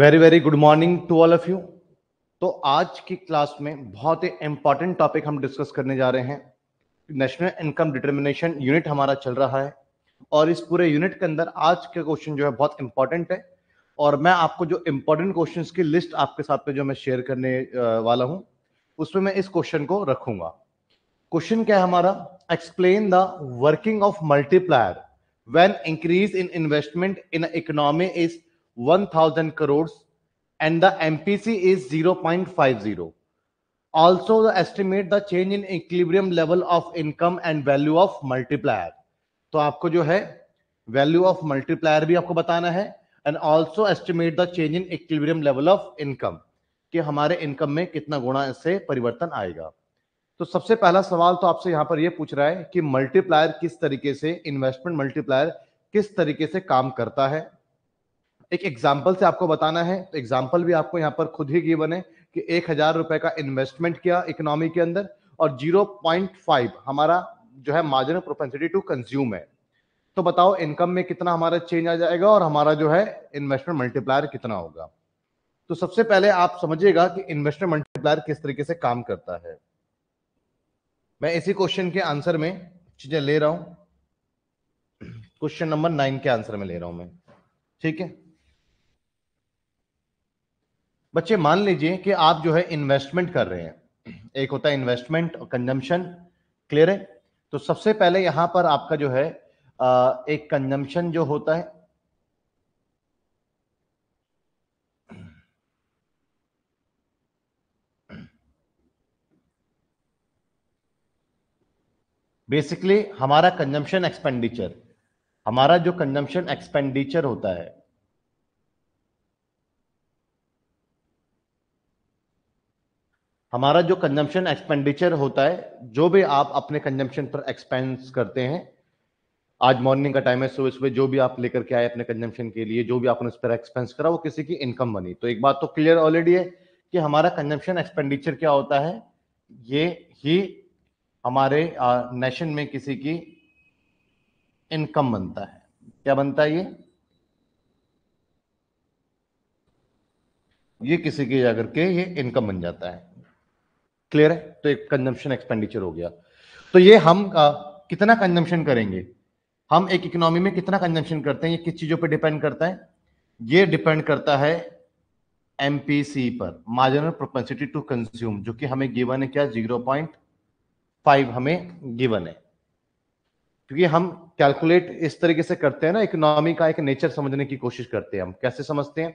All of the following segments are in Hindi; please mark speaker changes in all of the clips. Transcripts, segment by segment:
Speaker 1: Very very good morning to all of you तो आज की क्लास में बहुत ही इंपॉर्टेंट टॉपिक हम डिस्कस करने जा रहे हैं नेशनल इनकम डिटर्मिनेशन यूनिट हमारा चल रहा है और इस पूरे यूनिट के अंदर आज के क्वेश्चन जो है बहुत इंपॉर्टेंट है और मैं आपको जो इम्पोर्टेंट क्वेश्चन की लिस्ट आपके साथ में जो मैं शेयर करने वाला हूँ उसमें मैं इस क्वेश्चन को रखूंगा क्वेश्चन क्या है हमारा explain the working of multiplier when increase in investment in economy is 1000 crores and the MPC is 0.50. Also estimate the change in equilibrium level of income and value of multiplier. तो आपको जो है वैल्यू ऑफ मल्टीप्लायर भी आपको बताना है and also estimate the change in equilibrium level of income कि हमारे इनकम में कितना गुणा इससे परिवर्तन आएगा तो सबसे पहला सवाल तो आपसे यहां पर यह पूछ रहा है कि मल्टीप्लायर किस तरीके से इन्वेस्टमेंट मल्टीप्लायर किस तरीके से काम करता है एक एग्जाम्पल से आपको बताना है तो एग्जाम्पल भी आपको यहाँ पर खुद ही गिवन है कि एक हजार रुपए का इन्वेस्टमेंट किया इकोनॉमी के अंदर और जीरो पॉइंट फाइव हमारा जो है मार्जिन प्रोपेंसिटी टू कंज्यूम है तो बताओ इनकम में कितना हमारा चेंज आ जाएगा और हमारा जो है इन्वेस्टमेंट मल्टीप्लायर कितना होगा तो सबसे पहले आप समझिएगा कि इन्वेस्टमेंट मल्टीप्लायर किस तरीके से काम करता है मैं इसी क्वेश्चन के आंसर में चीजें ले रहा हूं क्वेश्चन नंबर नाइन के आंसर में ले रहा हूं मैं ठीक है बच्चे मान लीजिए कि आप जो है इन्वेस्टमेंट कर रहे हैं एक होता है इन्वेस्टमेंट और कंजम्पशन क्लियर है तो सबसे पहले यहां पर आपका जो है एक कंजम्पशन जो होता है बेसिकली हमारा कंजम्पशन एक्सपेंडिचर हमारा जो कंजम्पशन एक्सपेंडिचर होता है हमारा जो कंजम्पशन एक्सपेंडिचर होता है जो भी आप अपने कंजम्पशन पर एक्सपेंस करते हैं आज मॉर्निंग का टाइम है सुबह सुबह जो भी आप लेकर के आए अपने कंजम्पशन के लिए जो भी आपने उस पर एक्सपेंस करा वो किसी की इनकम बनी तो एक बात तो क्लियर ऑलरेडी है कि हमारा कंजम्पशन एक्सपेंडिचर क्या होता है ये ही हमारे नेशन में किसी की इनकम बनता है क्या बनता है ये ये किसी की जाकर के ये इनकम बन जाता है क्लियर है तो एक कंजम्पशन एक्सपेंडिचर हो गया तो ये हम आ, कितना कंजम्पशन करेंगे हम एक इकोनॉमी में कितना कंजम्पशन करते हैं ये किस चीजों पे डिपेंड करता है ये डिपेंड करता है एमपीसी पर मार्जिनल प्रोपेंसिटी टू कंज्यूम जो कि हमें गिवन है क्या जीरो पॉइंट फाइव हमें गिवन है क्योंकि हम कैलकुलेट इस तरीके से करते हैं ना इकोनॉमी का एक नेचर समझने की कोशिश करते हैं हम कैसे समझते हैं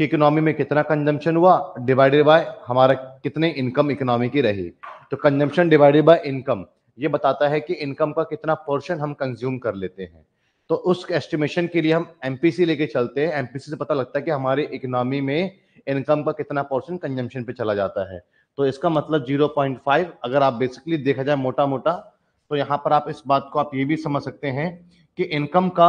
Speaker 1: कि इकोनॉमी में कितना कंजम्पशन हुआ डिवाइडेड बाय हमारा कितने इनकम इकोनॉमी की रही तो कंजम्पशन डिवाइडेड बाय इनकम ये बताता है कि इनकम का कितना पोर्शन हम कंज्यूम कर लेते हैं तो उस एस्टिमेशन के लिए हम एमपीसी लेके चलते हैं एमपीसी से पता लगता है कि हमारे इकोनॉमी में इनकम का कितना पोर्शन कंजम्पशन पे चला जाता है तो इसका मतलब 0.5 अगर आप बेसिकली देखा जाए मोटा मोटा तो यहाँ पर आप इस बात को आप ये भी समझ सकते हैं कि इनकम का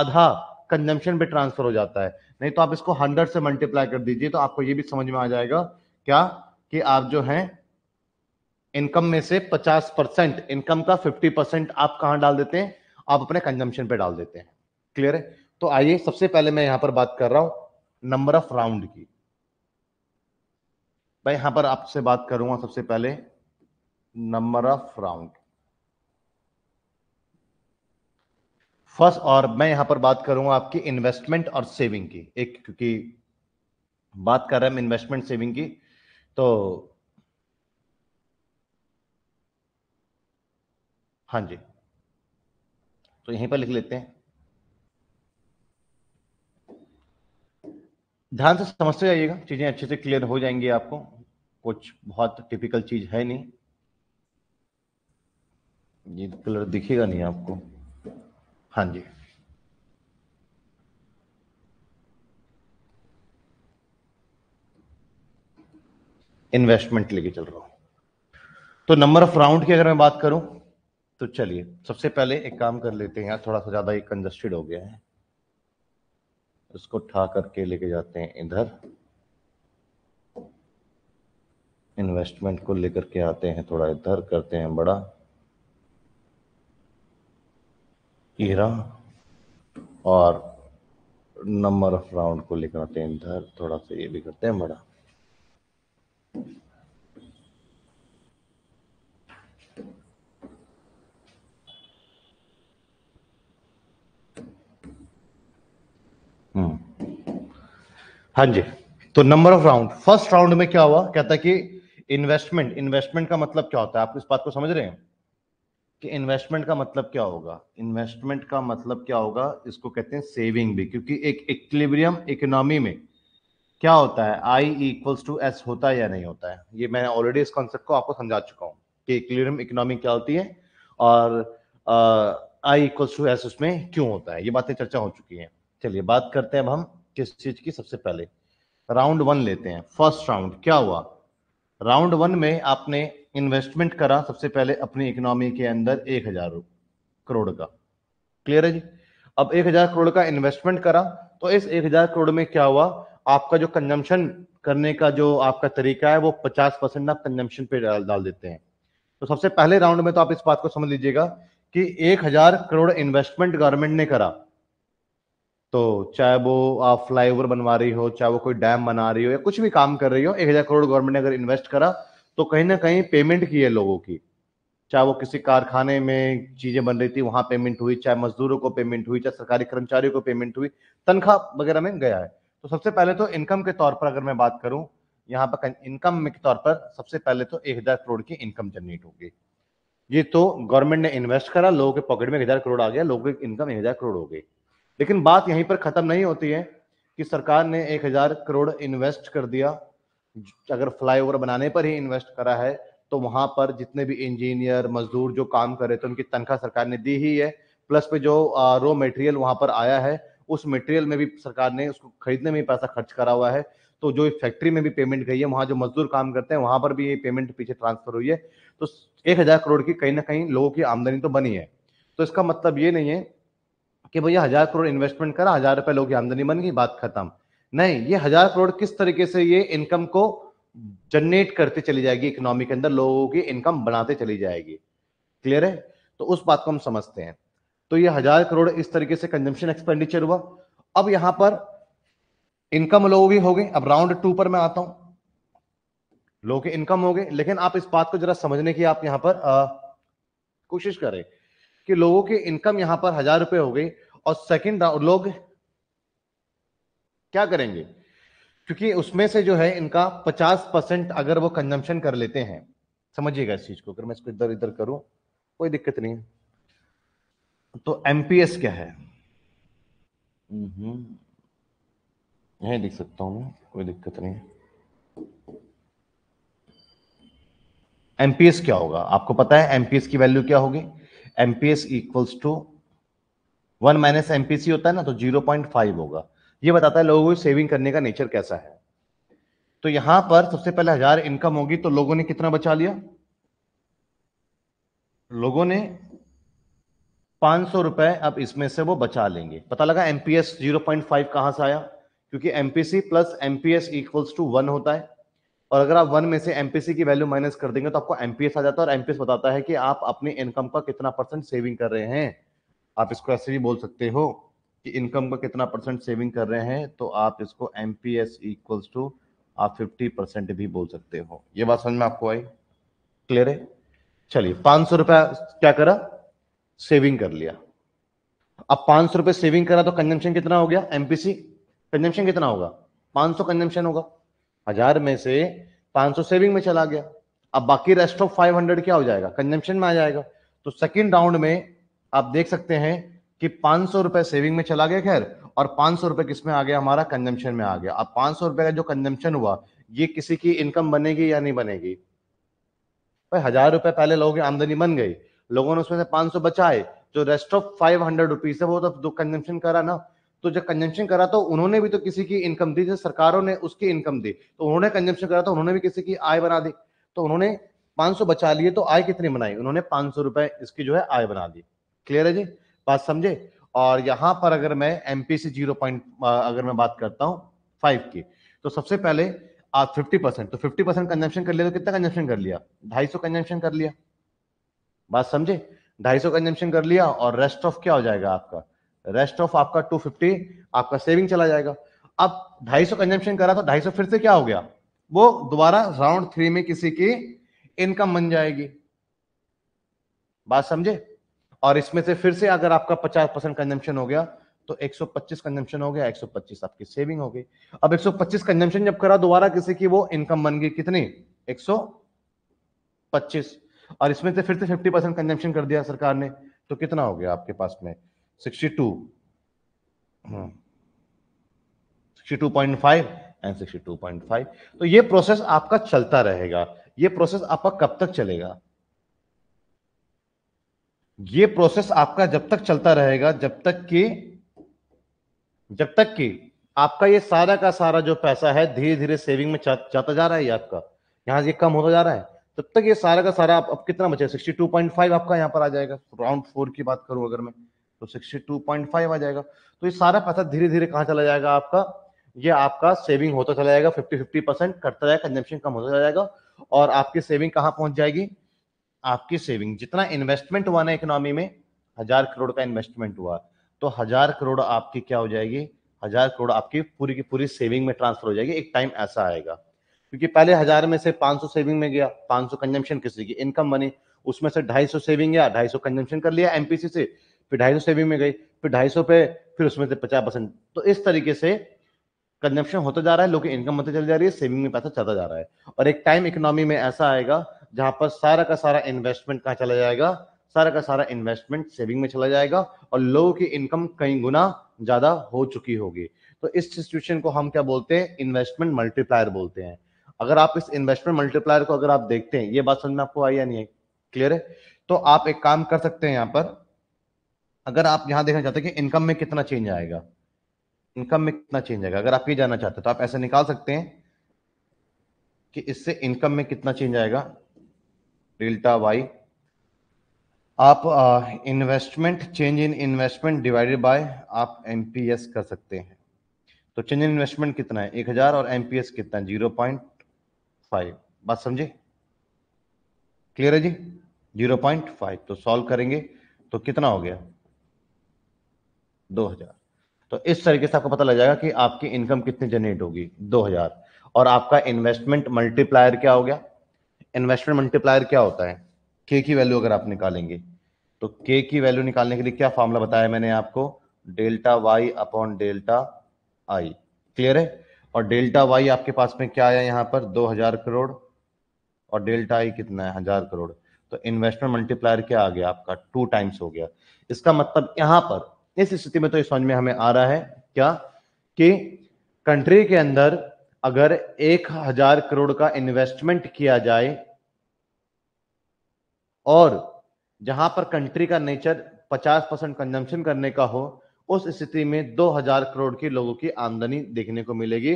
Speaker 1: आधा कंजम्पशन पे ट्रांसफर हो जाता है नहीं तो आप इसको हंड्रेड से मल्टीप्लाई कर दीजिए तो आपको ये भी समझ में आ जाएगा क्या कि आप जो है इनकम में से पचास परसेंट इनकम का फिफ्टी परसेंट आप कहाँ डाल देते हैं आप अपने कंजम्पशन पे डाल देते हैं क्लियर है तो आइए सबसे पहले मैं यहां पर बात कर रहा हूं नंबर ऑफ राउंड की भाई यहां पर आपसे बात करूंगा सबसे पहले नंबर ऑफ राउंड फर्स्ट और मैं यहां पर बात करूंगा आपकी इन्वेस्टमेंट और सेविंग की एक क्योंकि बात कर रहे हैं इन्वेस्टमेंट सेविंग की तो हाँ जी तो यहीं पर लिख लेते हैं ध्यान से समझते जाइएगा चीजें अच्छे से क्लियर हो जाएंगी आपको कुछ बहुत टिपिकल चीज है नहीं ये कलर दिखेगा नहीं आपको हाँ जी। इन्वेस्टमेंट लेके चल रहा हूं तो नंबर ऑफ राउंड की अगर मैं बात करूं तो चलिए सबसे पहले एक काम कर लेते हैं यार थोड़ा सा ज्यादा ये कंजस्टेड हो गया है इसको उठा करके लेके जाते हैं इधर इन्वेस्टमेंट को लेकर के आते हैं थोड़ा इधर करते हैं बड़ा इरा और नंबर ऑफ राउंड को आते हैं इधर थोड़ा सा ये भी करते हैं बड़ा हम्म। हाँ जी तो number of round first round में क्या हुआ कहता है कि इन्वेस्टमेंट इन्वेस्टमेंट का मतलब क्या होता है आप इस बात को समझ रहे हैं कि इन्वेस्टमेंट का मतलब क्या होगा इन्वेस्टमेंट का मतलब क्या होगा इसको कहते हैं सेविंग भी क्योंकि एक इक्लिब्रियम इकोनॉमी में क्या होता है आई इक्वल्स टू एस होता है या नहीं होता है ये मैं ऑलरेडी इस कॉन्सेप्ट को आपको समझा चुका हूँ कि इक्लिब्रियम इकोनॉमी क्या होती है और आई इक्वल्स टू एस उसमें क्यों होता है ये बातें चर्चा हो चुकी है चलिए बात करते हैं अब हम किस चीज की सबसे पहले राउंड वन लेते हैं फर्स्ट राउंड क्या हुआ राउंड वन में आपने इन्वेस्टमेंट करा सबसे पहले अपनी इकोनॉमी के अंदर एक हजार करोड़ का क्लियर है जी अब एक हजार करोड़ का इन्वेस्टमेंट करा तो इस एक हजार करोड़ में क्या हुआ आपका जो कंजम्पशन करने का जो आपका तरीका है वो पचास परसेंट आप कंजम्पशन पे डाल, डाल देते हैं तो सबसे पहले राउंड में तो आप इस बात को समझ लीजिएगा कि एक हजार करोड़ इन्वेस्टमेंट गवर्नमेंट ने करा तो चाहे वो आप फ्लाईओवर बनवा रही हो चाहे वो कोई डैम बना रही हो या कुछ भी काम कर रही हो एक हजार करोड़ गवर्नमेंट ने अगर इन्वेस्ट करा तो कहीं ना कहीं पेमेंट की है लोगों की चाहे वो किसी कारखाने में चीजें बन रही थी वहां पेमेंट हुई चाहे मजदूरों को पेमेंट हुई चाहे सरकारी कर्मचारियों को पेमेंट हुई तनख्वाह वगैरह में गया है तो सबसे पहले तो इनकम के तौर पर अगर मैं बात करूं यहाँ पर इनकम के तौर पर सबसे पहले तो एक हजार करोड़ की इनकम जनरेट होगी ये तो गवर्नमेंट ने इन्वेस्ट करा लोगों के पॉकेट में एक हजार करोड़ आ गया लोगों की इनकम एक हजार करोड़ हो गई लेकिन बात यहीं पर खत्म नहीं होती है कि सरकार ने एक हजार करोड़ इन्वेस्ट कर दिया अगर फ्लाईओवर बनाने पर ही इन्वेस्ट करा है तो वहां पर जितने भी इंजीनियर मजदूर जो काम कर रहे थे उनकी तनख्वाह सरकार ने दी ही है प्लस पे जो रॉ मटेरियल वहां पर आया है उस मटेरियल में भी सरकार ने उसको खरीदने में पैसा खर्च करा हुआ है तो जो फैक्ट्री में भी पेमेंट गई है वहाँ जो मजदूर काम करते हैं वहाँ पर भी ये पेमेंट पीछे ट्रांसफर हुई है तो एक हज़ार करोड़ की कहीं ना कहीं लोगों की आमदनी तो बनी है तो इसका मतलब ये नहीं है कि भैया हज़ार करोड़ इन्वेस्टमेंट करा हज़ार रुपये लोगों की आमदनी बन गई बात खत्म नहीं ये हजार करोड़ किस तरीके से ये इनकम को जनरेट करते चली जाएगी इकोनॉमी के अंदर लोगों की इनकम बनाते चली जाएगी क्लियर है तो उस बात को हम समझते हैं तो ये हजार करोड़ इस तरीके से कंजम्पशन एक्सपेंडिचर हुआ अब यहां पर इनकम लोगों की हो गई अब राउंड टू पर मैं आता हूं लोगों की इनकम हो गई लेकिन आप इस बात को जरा समझने की आप यहां पर कोशिश करें कि लोगों की इनकम यहां पर हजार रुपए हो गई और सेकंड लोग क्या करेंगे क्योंकि उसमें से जो है इनका 50 परसेंट अगर वो कंजम्पशन कर लेते हैं समझिएगा इस चीज को अगर मैं इसको इधर इधर करूं कोई दिक्कत नहीं तो एमपीएस क्या है हम्म, यही लिख सकता हूं मैं कोई दिक्कत नहीं एमपीएस क्या होगा आपको पता है एमपीएस की वैल्यू क्या होगी MPS equals to one minus MPC होता है ना तो जीरो पॉइंट फाइव होगा ये बताता है लोगों को सेविंग करने का नेचर कैसा है तो यहां पर सबसे पहले हजार इनकम होगी तो लोगों ने कितना बचा लिया लोगों ने पांच सौ रुपए अब इसमें से वो बचा लेंगे पता लगा एमपीएस जीरो पॉइंट फाइव कहां से आया क्योंकि MPC plus MPS equals to one होता है और अगर आप वन में से एमपीसी की वैल्यू माइनस कर देंगे तो आपको एमपीएस आ जाता है और एमपीएस बताता है कि आप अपने इनकम का कितना परसेंट सेविंग कर रहे हैं आप इसको ऐसे भी बोल सकते हो कि इनकम का कितना परसेंट सेविंग कर रहे हैं तो आप इसको M P S equals to आप फिफ्टी परसेंट भी बोल सकते हो ये बात समझ में आपको आई क्लियर है चलिए पांच सौ रुपया क्या करा सेविंग कर लिया अब पांच सौ रुपये सेविंग करा तो कंजम्पशन कितना हो गया एमपीसी कंजम्पशन कितना होगा पांच सौ कंजम्पशन होगा हजार में से पांच सौ सेविंग में चला गया अब बाकी रेस्ट ऑफ फाइव हंड्रेड क्या हो जाएगा कंजम्पशन में आ जाएगा तो सेकेंड राउंड में आप देख सकते हैं कि पांच सौ रुपए सेविंग में चला गया खैर और पांच सौ रुपए किसमें आ गया हमारा कंजम्पशन में आ गया अब पांच सौ रुपए का जो कंजम्पशन हुआ ये किसी की इनकम बनेगी या नहीं बनेगी भाई हजार रुपए पहले लोगों की आमदनी बन गई लोगों ने उसमें से पांच सौ बचाए जो rest of five hundred rupees है वो तो कंजम्पशन करा ना तो जब कंजम्पशन करा तो उन्होंने भी तो किसी की इनकम दी जैसे सरकारों ने उसकी इनकम दी तो उन्होंने कंजम्पशन करा तो उन्होंने भी किसी की आय बना दी तो उन्होंने पांच सौ बचा लिए तो आय कितनी बनाई उन्होंने पांच सौ रुपए इसकी जो है आय बना दी क्लियर है जी बात समझे और यहां पर अगर मैं एम से जीरो पॉइंट अगर मैं बात करता हूँ फाइव की तो सबसे पहले आप फिफ्टी परसेंट तो फिफ्टी परसेंट कंजम्पशन कर लिया तो कितना कंजम्पशन कर लिया ढाई सौ कंजम्पशन कर लिया बात समझे ढाई सौ कंजम्पशन कर लिया और रेस्ट ऑफ क्या हो जाएगा आपका रेस्ट ऑफ आपका टू फिफ्टी आपका सेविंग चला जाएगा अब ढाई सौ कंजम्पशन करा तो ढाई सौ फिर से क्या हो गया वो दोबारा राउंड थ्री में किसी की इनकम बन जाएगी बात समझे और इसमें से फिर से अगर आपका 50 परसेंट कंजम्पशन हो गया तो 125 कंजम्पशन हो गया 125 आपकी सेविंग हो गई अब 125 कंजम्पशन जब करा दोबारा किसी की वो इनकम बन गई कितनी 125 और इसमें से फिर से 50 परसेंट कंजम्पशन कर दिया सरकार ने तो कितना हो गया आपके पास में 62 62.5 एंड 62.5 तो ये प्रोसेस आपका चलता रहेगा ये प्रोसेस आपका कब तक चलेगा ये प्रोसेस आपका जब तक चलता रहेगा जब तक कि जब तक कि आपका ये सारा का सारा जो पैसा है धीरे धीरे सेविंग में जाता जा रहा है ये आपका यहां ये कम होता जा रहा है तब तक ये सारा का सारा आप, आप कितना बचे सिक्सटी टू पॉइंट फाइव आपका यहाँ पर आ जाएगा राउंड फोर की बात करूं अगर मैं तो सिक्सटी टू पॉइंट फाइव आ जाएगा तो ये सारा पैसा धीरे धीरे कहाँ चला जाएगा आपका ये आपका सेविंग होता चला जाएगा फिफ्टी फिफ्टी परसेंट करता जाएगा कंजम्पशन कम होता जाएगा और आपकी सेविंग कहाँ पहुंच जाएगी आपकी सेविंग जितना इन्वेस्टमेंट हुआ ना इकोनॉमी में हजार करोड़ का इन्वेस्टमेंट हुआ तो हजार करोड़ आपकी क्या हो जाएगी हजार करोड़ आपकी पूरी की पूरी सेविंग में ट्रांसफर हो जाएगी एक टाइम ऐसा आएगा क्योंकि पहले हजार में से पांच सौ सेविंग में गया पांच सौ कंजम्पशन किसी की इनकम बनी उसमें से ढाई सौ सेविंग गया सौ कंजम्पशन कर लिया एमपीसी से फिर ढाई सौ सेविंग में गई फिर ढाई सौ पे फिर उसमें से पचास परसेंट तो इस तरीके से कंजम्पशन होता जा रहा है लोग इनकम होता चली जा रही है सेविंग में पैसा चलता जा रहा है और एक टाइम इकोनॉमी में ऐसा आएगा जहां पर सारा का सारा इन्वेस्टमेंट कहाँ चला जाएगा सारा का सारा इन्वेस्टमेंट सेविंग में चला जाएगा और लोगों की इनकम कई गुना ज्यादा हो चुकी होगी तो इस सिचुएशन को हम क्या बोलते हैं इन्वेस्टमेंट मल्टीप्लायर बोलते हैं अगर आप इस इन्वेस्टमेंट मल्टीप्लायर को अगर आप देखते हैं ये बात समझ में आपको आई या नहीं है क्लियर है तो आप एक काम कर सकते हैं यहां पर अगर आप यहां देखना चाहते हैं कि इनकम में कितना चेंज आएगा इनकम में कितना चेंज आएगा अगर आप ये जानना चाहते हैं तो आप ऐसे निकाल सकते हैं कि इससे इनकम में कितना चेंज आएगा डेल्टा वाई आप investment change in investment divided by आप एमपीएस कर सकते हैं तो चेंज इन इन्वेस्टमेंट कितना है एक हजार और एमपीएस कितना है जीरो पॉइंट फाइव बात समझे क्लियर है जी जीरो पॉइंट फाइव तो सॉल्व करेंगे तो कितना हो गया दो हजार तो इस तरीके से आपको पता लग जाएगा कि आपकी इनकम कितनी जनरेट होगी दो हजार और आपका इन्वेस्टमेंट मल्टीप्लायर क्या हो गया इन्वेस्टमेंट मल्टीप्लायर क्या होता है के की वैल्यू अगर आप निकालेंगे तो के की वैल्यू निकालने के लिए क्या फॉर्मूला बताया मैंने आपको delta Y upon delta I clear है और डेल्टा वाई आपके पास में क्या आया यहाँ पर दो हजार करोड़ और डेल्टा आई कितना है हजार करोड़ तो इन्वेस्टमेंट मल्टीप्लायर क्या आ गया आपका टू टाइम्स हो गया इसका मतलब यहां पर इस स्थिति में तो समझ में हमें आ रहा है क्या कि कंट्री के अंदर अगर एक हजार करोड़ का इन्वेस्टमेंट किया जाए और जहां पर कंट्री का नेचर 50 परसेंट कंजम्पशन करने का हो उस स्थिति में 2000 करोड़ की लोगों की आमदनी देखने को मिलेगी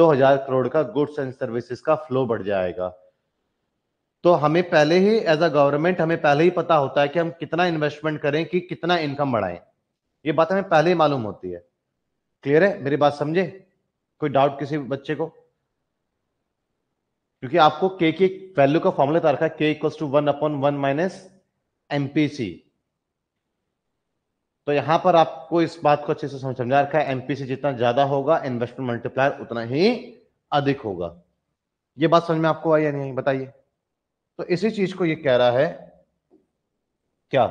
Speaker 1: 2000 करोड़ का गुड्स एंड सर्विसेज का फ्लो बढ़ जाएगा तो हमें पहले ही एज अ गवर्नमेंट हमें पहले ही पता होता है कि हम कितना इन्वेस्टमेंट करें कि कितना इनकम बढ़ाएं ये बात हमें पहले ही मालूम होती है क्लियर है मेरी बात समझे कोई डाउट किसी बच्चे को क्योंकि आपको के की वैल्यू का फॉर्मूला रखा है K equals to one upon one minus MPC तो यहां पर आपको इस बात को अच्छे से समझा रखा है एमपीसी जितना ज्यादा होगा इन्वेस्टमेंट मल्टीप्लायर उतना ही अधिक होगा यह बात समझ में आपको आई या नहीं बताइए तो इसी चीज को यह कह रहा है क्या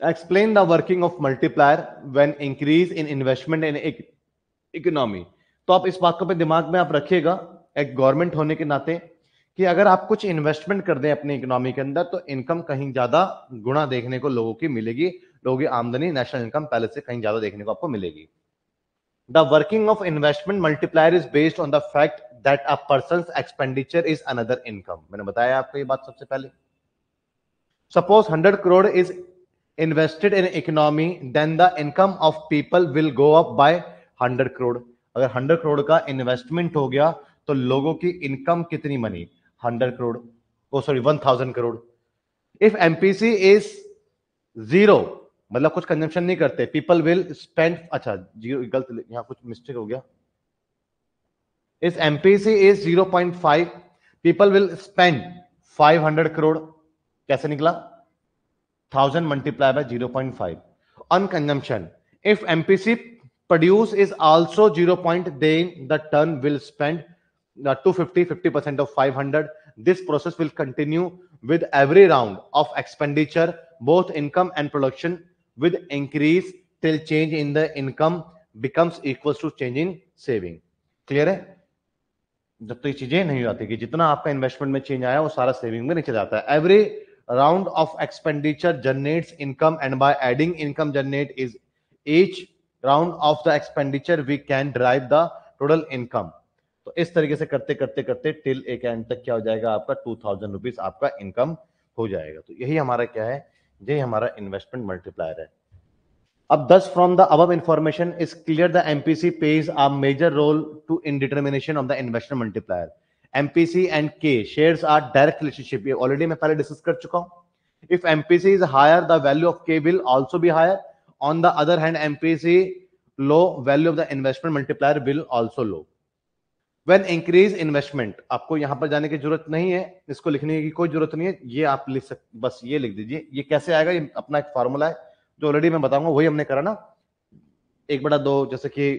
Speaker 1: Explain the working of multiplier when increase in investment in e-, economy. तो आप इस बात को अपने दिमाग में आप रखिएगा एक गवर्नमेंट होने के नाते कि अगर आप कुछ इन्वेस्टमेंट कर दें अपनी इकोनॉमी के अंदर तो इनकम कहीं ज्यादा गुणा देखने को लोगों की मिलेगी लोगों की आमदनी नेशनल इनकम पहले से कहीं ज्यादा देखने को आपको मिलेगी the working of investment multiplier is based on the fact that a person expenditure is another income मैंने बताया आपको ये बात सबसे पहले suppose hundred crore is invested in economy then the income of people will go up by hundred crore अगर हंड्रेड करोड़ का इन्वेस्टमेंट हो गया तो लोगों की इनकम कितनी बनी hundred crore oh sorry thousand crore if MPC is zero मतलब कुछ कंजम्पशन नहीं करते पीपल विल स्पेंड अच्छा जीरो गलत यहां कुछ मिस्टेक हो गया इस MPC is zero point five people will spend five hundred crore कैसे निकला 1000 multiplied by 0.5 on consumption if mpc produce is also 0. Point, then the ton will spend the 250 50 percent of 500 this process will continue with every round of expenditure both income and production with increase till change in the income becomes equals to change in saving clear है जब तक तो चीजें नहीं हो जाती कि जितना आपका इन्वेस्टमेंट में चेंज आया वो सारा सेविंग में नीचे जाता है every round of expenditure generate income and by adding income generate is each round of the expenditure we can drive the total income तो इस तरीके से करते करते करते टिल एक एंड तक क्या हो जाएगा आपका टू थाउजेंड रुपीज आपका इनकम हो जाएगा तो यही हमारा क्या है यही हमारा इन्वेस्टमेंट मल्टीप्लायर है अब दस फ्रॉम द अब information is clear the MPC plays a major role to in determination of the investment multiplier MPC and K shares are direct relationship. ये already मैं पहले discuss कर चुका हूँ. If MPC is higher, the value of K will also be higher. On the other hand, MPC low, value of the investment multiplier will also low. When increase investment, आपको यहाँ पर जाने की जरूरत नहीं है इसको लिखने की कोई जरूरत नहीं है ये आप लिख सक बस ये लिख दीजिए ये कैसे आएगा ये अपना एक फार्मूला है जो ऑलरेडी मैं बताऊंगा वही हमने करा ना एक बटा दो जैसे कि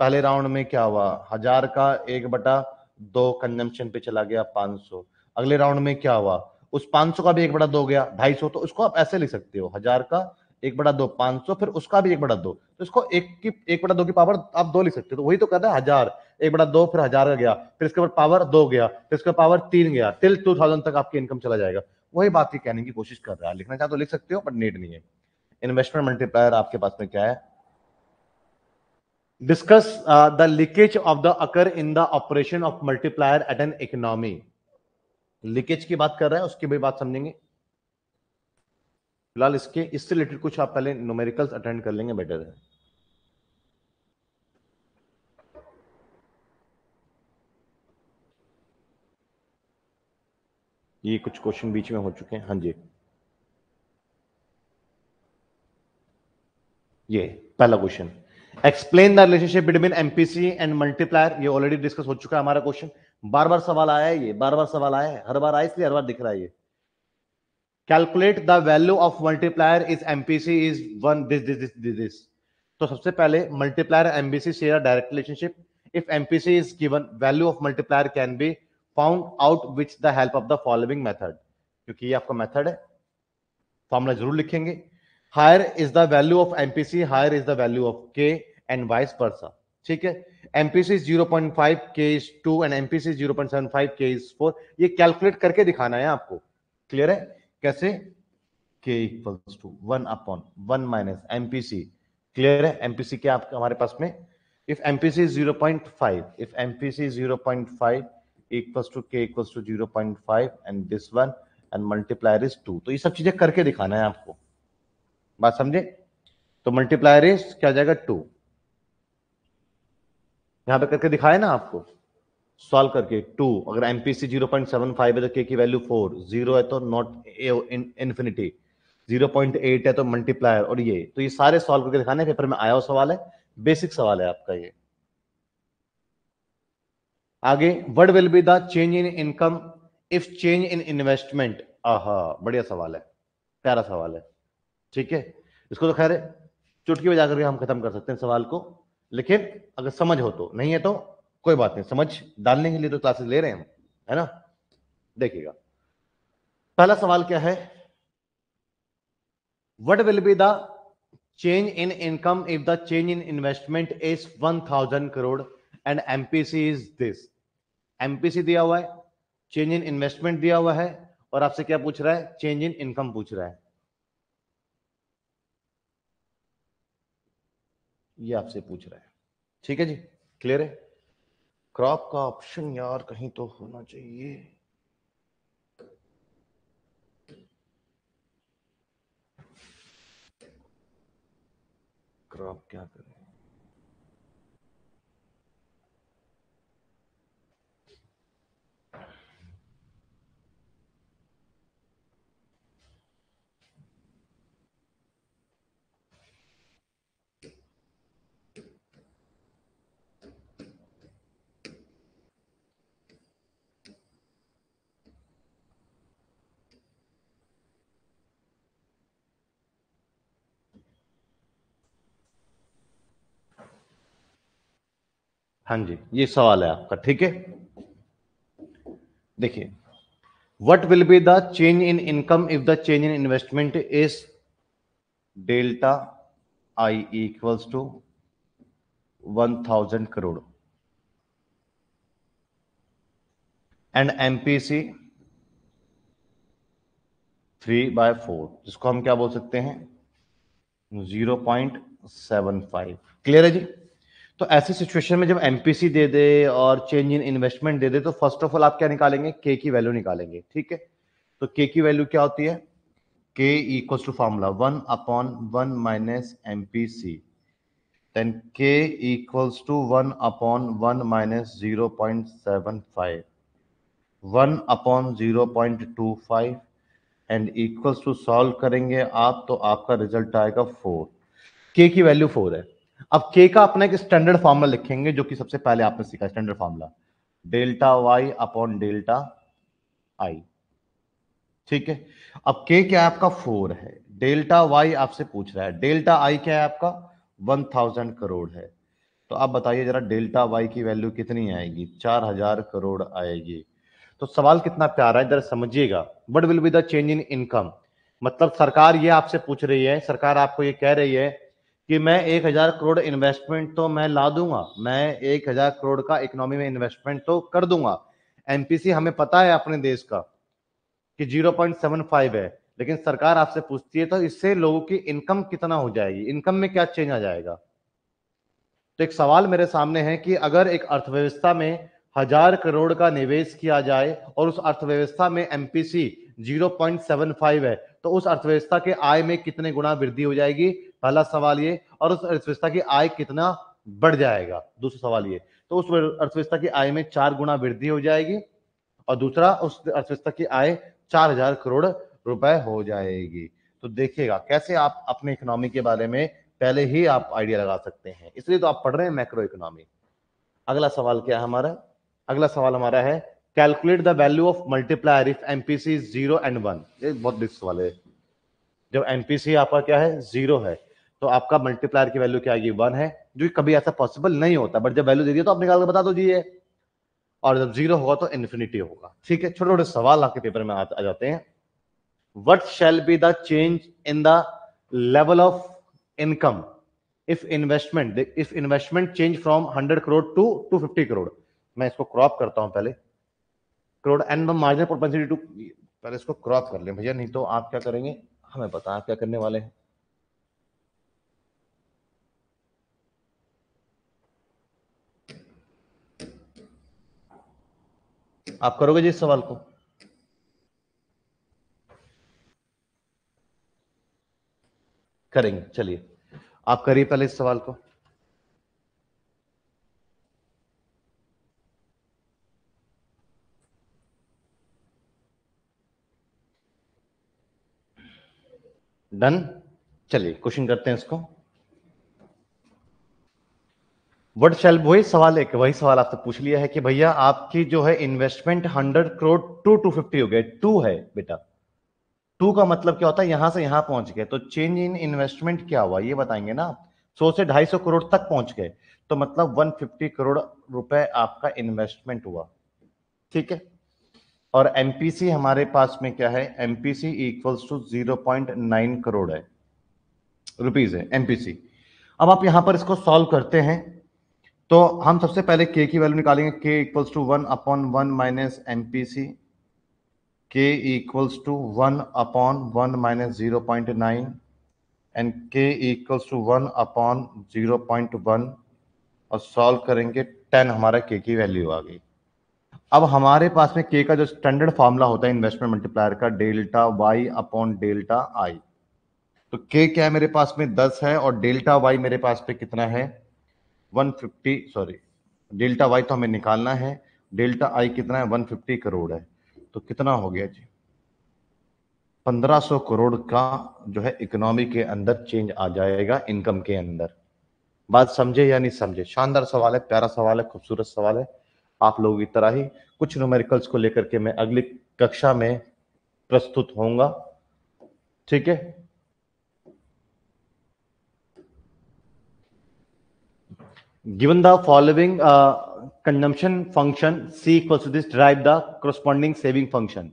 Speaker 1: पहले राउंड में क्या हुआ हजार का एक बटा दो कंजम्पशन पे चला गया 500 अगले राउंड में क्या हुआ उस 500 का भी एक बड़ा दो गया सौ तो उसको आप ऐसे लिख सकते हो हजार का एक बड़ा दो 500 फिर उसका भी एक बड़ा दो तो इसको एक की एक बड़ा दो की पावर आप दो लिख सकते हो तो वही तो कहता है हजार एक बड़ा दो फिर हजार का गया फिर इसके ऊपर पावर दो गया फिर इसके पावर तीन गया टिल टू थाउजेंड तक आपकी इनकम चला जाएगा वही बात की कहने की कोशिश कर रहा है लिखना चाहते तो लिख सकते हो बट नीड नहीं है इन्वेस्टमेंट मल्टीप्लायर आपके पास में क्या है discuss uh, the leakage of the occur in the operation of multiplier at an economy leakage की बात कर रहा है उसकी भी बात समझेंगे फिलहाल इसके इससे रिलेटेड कुछ आप पहले न्यूमेरिकल्स अटेंड कर लेंगे बेटर है ये कुछ क्वेश्चन बीच में हो चुके हैं हाँ जी ये पहला question explain the relationship between MPC and multiplier ये ऑलरेडी डिस्कस हो चुका है हमारा क्वेश्चन बार बार सवाल आया है ये बार बार सवाल आया है हर बार आया इसलिए हर बार दिख रहा है ये calculate the value of multiplier is MPC is one this this this this तो सबसे पहले multiplier MBC share direct relationship if MPC is given value of multiplier can be found out which the help of the following method क्योंकि ये आपका मेथड है फॉर्मूला जरूर लिखेंगे higher is the value of MPC higher is the value of K and vice versa ठीक है MPC zero point five K is two and MPC zero point seven five K is four ये कैलकुलेट करके दिखाना है आपको क्लियर है कैसे K equals to one upon one minus MPC clear है एमपीसी क्या आपके हमारे पास में if MPC zero point five if MPC zero point five equals to K equals to zero point five and this one and multiplier is two तो ये सब चीजें करके दिखाना है आपको बात समझे तो मल्टीप्लायर इज क्या जाएगा टू यहां पे करके दिखाए ना आपको सॉल्व करके टू अगर MPC zero point seven five है तो के की वैल्यू फोर जीरो है तो not infinity zero point eight है तो मल्टीप्लायर और ये तो ये सारे सॉल्व करके दिखाने पेपर में आया हुआ सवाल है बेसिक सवाल है आपका ये आगे what will be the change in income if change in investment ah बढ़िया सवाल है प्यारा सवाल है ठीक है इसको तो खैर चुटकी बजा करके हम खत्म कर सकते हैं सवाल को लेकिन अगर समझ हो तो नहीं है तो कोई बात नहीं समझ डालने के लिए तो क्लासेस ले रहे हैं हम है ना देखिएगा पहला सवाल क्या है what will be the change in income if the change in investment is one thousand crore and MPC is this MPC दिया हुआ है चेंज इन इन्वेस्टमेंट दिया हुआ है और आपसे क्या पूछ रहा है चेंज इन इनकम पूछ रहा है ये आपसे पूछ रहा है ठीक है जी क्लियर है क्रॉप का ऑप्शन यार कहीं तो होना चाहिए क्रॉप क्या कर हाँ जी ये सवाल है आपका ठीक है देखिए what will be the change in income if the change in investment is delta I equals to one thousand crore and MPC three by four जिसको हम क्या बोल सकते हैं zero point seven five clear है जी तो ऐसी सिचुएशन में जब एमपीसी दे दे और चेंज इन इन्वेस्टमेंट दे दे तो फर्स्ट ऑफ ऑल आप क्या निकालेंगे के की वैल्यू निकालेंगे ठीक है तो के की वैल्यू क्या होती है K equals to formula one upon one minus M P C then K equals to one upon one minus zero point seven five one upon zero point two five and equals to solve करेंगे आप तो आपका रिजल्ट आएगा फोर के की वैल्यू फोर है अब के का अपना एक स्टैंडर्ड फार्मूला लिखेंगे जो कि सबसे पहले आपने सीखा standard formula delta Y upon delta I ठीक है अब के क्या है आपका फोर है डेल्टा वाई आपसे पूछ रहा है डेल्टा आई क्या है आपका वन थाउजेंड करोड़ है तो आप बताइए जरा डेल्टा वाई की वैल्यू कितनी आएगी चार हजार करोड़ आएगी तो सवाल कितना प्यारा है जरा समझिएगा what will be the change in income मतलब सरकार ये आपसे पूछ रही है सरकार आपको ये कह रही है कि मैं एक हजार करोड़ इन्वेस्टमेंट तो मैं ला दूंगा मैं एक हजार करोड़ का इकोनॉमी में इन्वेस्टमेंट तो कर दूंगा एमपीसी हमें पता है अपने देश का कि जीरो पॉइंट सेवन फाइव है लेकिन सरकार आपसे पूछती है तो इससे लोगों की इनकम कितना हो जाएगी इनकम में क्या चेंज आ जाएगा तो एक सवाल मेरे सामने है कि अगर एक अर्थव्यवस्था में हजार करोड़ का निवेश किया जाए और उस अर्थव्यवस्था में एमपीसी फाइव है तो उस अर्थव्यवस्था के आय में कितने गुना वृद्धि हो जाएगी पहला सवाल ये और उस अर्थव्यवस्था की आय कितना बढ़ जाएगा दूसरा सवाल ये तो उस अर्थव्यवस्था की आय में चार गुना वृद्धि हो जाएगी और दूसरा उस अर्थव्यवस्था की आय चार हजार करोड़ रुपए हो जाएगी तो देखिएगा कैसे आप अपने इकोनॉमी के बारे में पहले ही आप आइडिया लगा सकते हैं इसलिए तो आप पढ़ रहे हैं मैक्रो इकोनॉमी अगला सवाल क्या है हमारा अगला सवाल हमारा है calculate the value of multiplier if MPC zero and one ये बहुत डिस्क सवाल है जब एमपीसी आपका क्या है जीरो है तो आपका मल्टीप्लायर की वैल्यू क्या आएगी वन है जो कभी ऐसा पॉसिबल नहीं होता बट जब वैल्यू दे दिया तो आप निकाल के बता दो जी ये और जब जीरो होगा तो इन्फिनिटी होगा ठीक है छोटे छोटे सवाल आपके पेपर में आ, जाते हैं what shall be the change in the level of income if investment if investment change from hundred crore to two fifty crore मैं इसको क्रॉप करता हूं पहले crore and margin propensity to पहले इसको क्रॉप कर ले भैया नहीं तो आप क्या करेंगे हमें पता आप क्या करने वाले हैं आप करोगे जी इस सवाल को करेंगे चलिए आप करिए पहले इस सवाल को डन चलिए क्वेश्चन करते हैं इसको वट शेल वही सवाल एक वही सवाल आपसे पूछ लिया है कि भैया आपकी जो है investment hundred crore to two fifty हो गए टू है बेटा टू का मतलब क्या होता है यहां से यहां पहुंच गए तो चेंज इन इन्वेस्टमेंट क्या हुआ ये बताएंगे ना आप सौ से ढाई सौ करोड़ तक पहुंच गए तो मतलब वन फिफ्टी करोड़ रुपए आपका इन्वेस्टमेंट हुआ ठीक है और एमपीसी हमारे पास में क्या है MPC equals to nine crore है रुपीज है एमपीसी अब आप यहां पर इसको सॉल्व करते हैं तो हम सबसे पहले के की वैल्यू निकालेंगे K equals to one upon one minus N P C K equals to one upon one minus zero point nine and K equals to one upon zero point one और सॉल्व करेंगे टेन हमारा के की वैल्यू आ गई अब हमारे पास में के का जो स्टैंडर्ड फार्मूला होता है इन्वेस्टमेंट मल्टीप्लायर का delta Y upon delta I तो के क्या है मेरे पास में दस है और डेल्टा वाई मेरे पास पे कितना है 150 सॉरी डेल्टा वाई तो हमें निकालना है डेल्टा आई कितना है 150 करोड़ है तो कितना हो गया जी 1500 करोड़ का जो है इकोनॉमी के अंदर चेंज आ जाएगा इनकम के अंदर बात समझे या नहीं समझे शानदार सवाल है प्यारा सवाल है खूबसूरत सवाल है आप लोगों की तरह ही कुछ न्यूमेरिकल्स को लेकर के मैं अगली कक्षा में प्रस्तुत होऊंगा ठीक है Given the following uh, consumption function C equals to this, derive the corresponding saving function.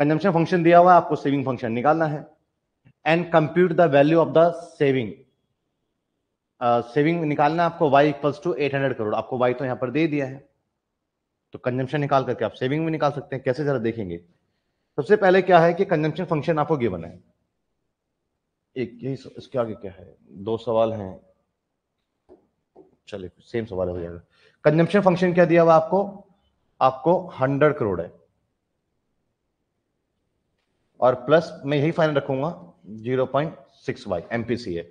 Speaker 1: Consumption function दिया हुआ है आपको सेविंग फंक्शन निकालना है and compute the value of the saving saving निकालना है आपको Y equals to eight hundred crore आपको वाई तो यहाँ पर दे दिया है तो कंजम्पशन निकाल करके आप सेविंग भी निकाल सकते हैं कैसे जरा देखेंगे सबसे पहले क्या है कि कंजम्पशन फंक्शन आपको गिवन है एक यही इसके आगे क्या है दो सवाल हैं चलिए सेम सवाल हो जाएगा कंजम्पशन फंक्शन क्या दिया हुआ आपको आपको हंड्रेड करोड़ है और प्लस मैं यही फाइनल रखूंगा zero point six Y MPC है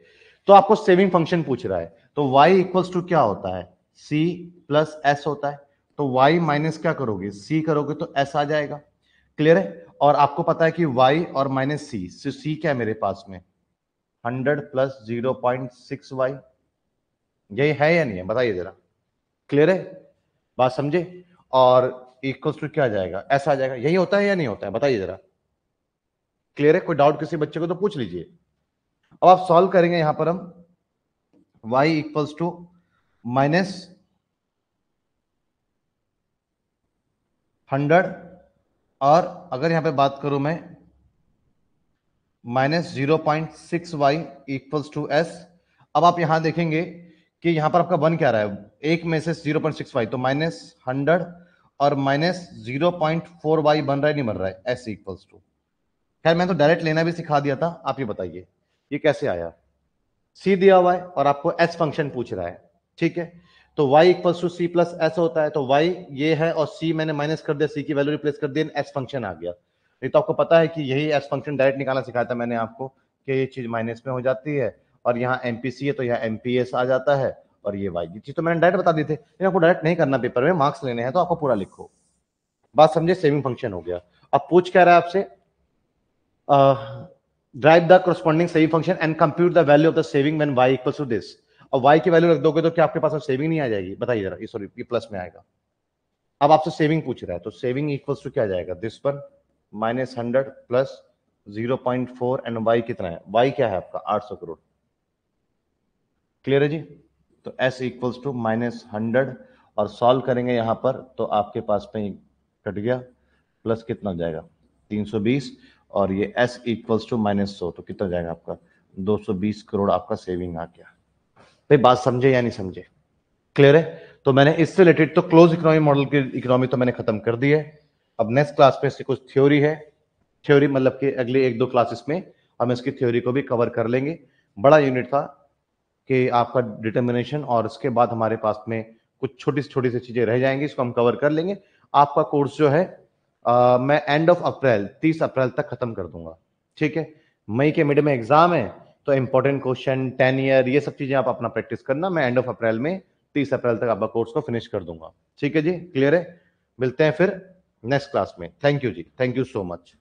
Speaker 1: तो आपको सेविंग फंक्शन पूछ रहा है तो वाई इक्वल्स टू क्या होता है सी प्लस एस होता है तो वाई माइनस क्या करोगे सी करोगे तो एस आ जाएगा क्लियर है और आपको पता है कि वाई और माइनस सी सी क्या है मेरे पास में hundred plus zero point six Y यही है या नहीं है बताइए जरा क्लियर है बात समझे और इक्वल्स टू क्या जाएगा ऐसा आ जाएगा यही होता है या नहीं होता है बताइए जरा क्लियर है कोई डाउट किसी बच्चे को तो पूछ लीजिए अब आप सॉल्व करेंगे यहां पर हम y equals to minus hundred और अगर यहां पे बात करूं मैं minus zero point six Y equals to S अब आप यहां देखेंगे कि यहां पर आपका वन क्या रहा है एक में से जीरो पॉइंट सिक्स वाई तो माइनस हंड्रेड और minus zero point four Y बन रहा है नहीं बन रहा है एस इक्वल्स टू खैर मैं तो डायरेक्ट लेना भी सिखा दिया था आप ये बताइए ये कैसे आया सी दिया हुआ है और आपको एस फंक्शन पूछ रहा है ठीक है तो Y equals to C plus S होता है तो वाई ये है और सी मैंने माइनस कर दिया सी की वैल्यू रिप्लेस कर दिया एस फंक्शन आ गया नहीं तो आपको पता है कि यही एस फंक्शन डायरेक्ट निकालना सिखाया था मैंने आपको कि ये चीज माइनस में हो जाती है और यहाँ एम है तो यहाँ एम आ जाता है और ये वाई जी तो मैंने डायरेक्ट बता दिए थे लेकिन आपको डायरेक्ट नहीं करना पेपर में मार्क्स लेने हैं तो आपको पूरा लिखो बात समझे सेविंग फंक्शन हो गया अब पूछ क्या रहा है आपसे drive the corresponding saving function and compute the value of the saving when Y equal to this और वाई की वैल्यू रख दोगे तो क्या आपके पास सेविंग नहीं आ जाएगी बताइए जरा ये सॉरी ये प्लस में आएगा अब आपसे सेविंग पूछ रहा है तो सेविंग इक्वल्स टू क्या जाएगा दिस पर minus hundred plus zero point four and Y कितना है वाई क्या है आपका आठ सौ करोड़ क्लियर है जी तो S equals to minus hundred और सॉल्व करेंगे यहाँ पर तो आपके पास में कट गया प्लस कितना हो जाएगा 320 और ये एस इक्वल्स टू माइनस सौ तो कितना जाएगा आपका 220 करोड़ आपका सेविंग आ गया भाई बात समझे या नहीं समझे क्लियर है तो मैंने इससे रिलेटेड तो क्लोज इकोनॉमी मॉडल की इकोनॉमी तो मैंने खत्म कर दी है अब नेक्स्ट क्लास में इसकी कुछ थ्योरी है थ्योरी मतलब कि अगले एक दो क्लासेस में हम इसकी थ्योरी को भी कवर कर लेंगे बड़ा यूनिट था कि आपका डिटर्मिनेशन और उसके बाद हमारे पास में कुछ छोटी छोटी सी चीज़ें रह जाएंगी इसको हम कवर कर लेंगे आपका कोर्स जो है आ, मैं एंड ऑफ अप्रैल तीस अप्रैल तक ख़त्म कर दूंगा ठीक है मई के मिड में एग्ज़ाम है तो इंपॉर्टेंट क्वेश्चन टेन ईयर ये सब चीज़ें आप अपना प्रैक्टिस करना मैं एंड ऑफ अप्रैल में तीस अप्रैल तक आपका कोर्स को फिनिश कर दूंगा ठीक है जी क्लियर है मिलते हैं फिर नेक्स्ट क्लास में थैंक यू जी थैंक यू सो मच